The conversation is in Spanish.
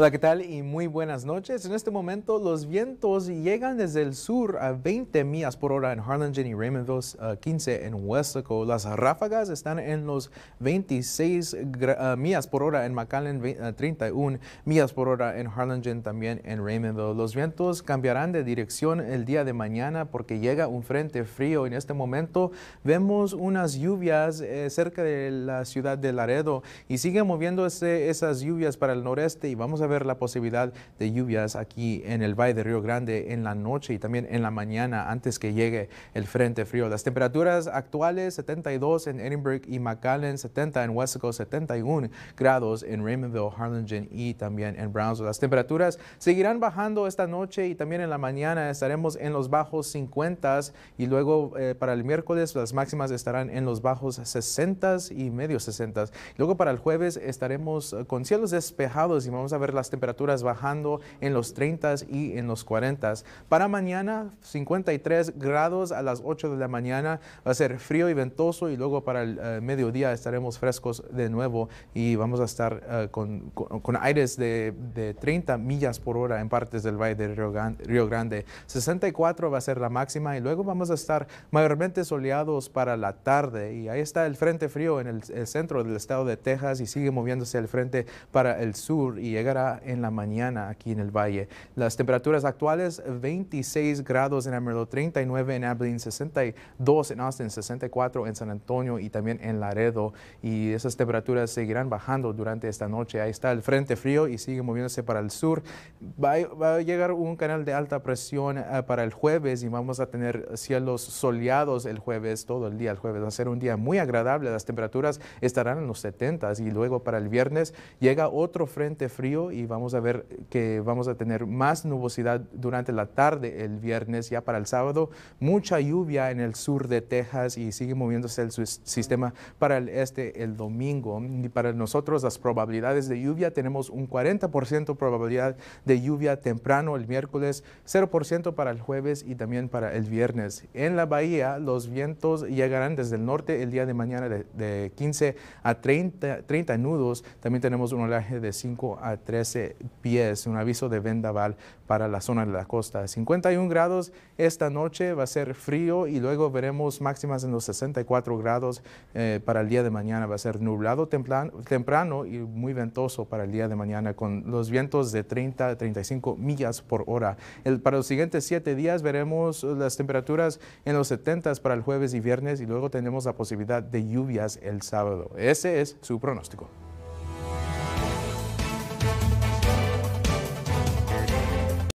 Hola, ¿qué tal? Y muy buenas noches. En este momento los vientos llegan desde el sur a 20 millas por hora en Harlingen y Raymondville, 15 eh, en huesco Las ráfagas están en los 26 eh, millas por hora en McAllen, 31 eh, millas por hora en Harlingen, también en Raymondville. Los vientos cambiarán de dirección el día de mañana porque llega un frente frío. En este momento vemos unas lluvias cerca de la ciudad de Laredo y siguen moviéndose esas lluvias para el noreste y vamos a ver la posibilidad de lluvias aquí en el Valle de Río Grande en la noche y también en la mañana antes que llegue el frente frío. Las temperaturas actuales 72 en Edinburgh y McAllen, 70 en Wesco 71 grados en Raymondville, Harlingen y también en Brownsville. Las temperaturas seguirán bajando esta noche y también en la mañana estaremos en los bajos 50 y luego eh, para el miércoles las máximas estarán en los bajos 60 y medio 60. Luego para el jueves estaremos eh, con cielos despejados y vamos a ver las temperaturas bajando en los 30 y en los 40. Para mañana, 53 grados a las 8 de la mañana. Va a ser frío y ventoso y luego para el eh, mediodía estaremos frescos de nuevo y vamos a estar eh, con, con, aires de, de, 30 millas por hora en partes del Valle del Río, Grande. 64 va a ser la máxima y luego vamos a estar mayormente soleados para la tarde y ahí está el frente frío en el, el centro del estado de Texas y sigue moviéndose el frente para el sur y llegará en la mañana aquí en el valle. Las temperaturas actuales 26 grados en Amarillo, 39 en Abilene, 62 en Austin, 64 en San Antonio y también en Laredo. Y esas temperaturas seguirán bajando durante esta noche. Ahí está el frente frío y sigue moviéndose para el sur. Va, va a llegar un canal de alta presión eh, para el jueves y vamos a tener cielos soleados el jueves, todo el día el jueves. Va a ser un día muy agradable. Las temperaturas estarán en los 70 y luego para el viernes llega otro frente frío y vamos a ver que vamos a tener más nubosidad durante la tarde el viernes, ya para el sábado, mucha lluvia en el sur de Texas y sigue moviéndose el sistema para el este el domingo. Y para nosotros las probabilidades de lluvia, tenemos un 40% probabilidad de lluvia temprano el miércoles, 0% para el jueves y también para el viernes. En la bahía, los vientos llegarán desde el norte el día de mañana de, de 15 a 30, 30 nudos. También tenemos un olaje de 5 a 3 13 pies, un aviso de vendaval para la zona de la costa. 51 grados esta noche, va a ser frío y luego veremos máximas en los 64 grados eh, para el día de mañana. Va a ser nublado temprano, y muy ventoso para el día de mañana con los vientos de 30 a 35 millas por hora. para los siguientes siete días veremos las temperaturas en los 70 para el jueves y viernes y luego tenemos la posibilidad de lluvias el sábado. Ese es su pronóstico.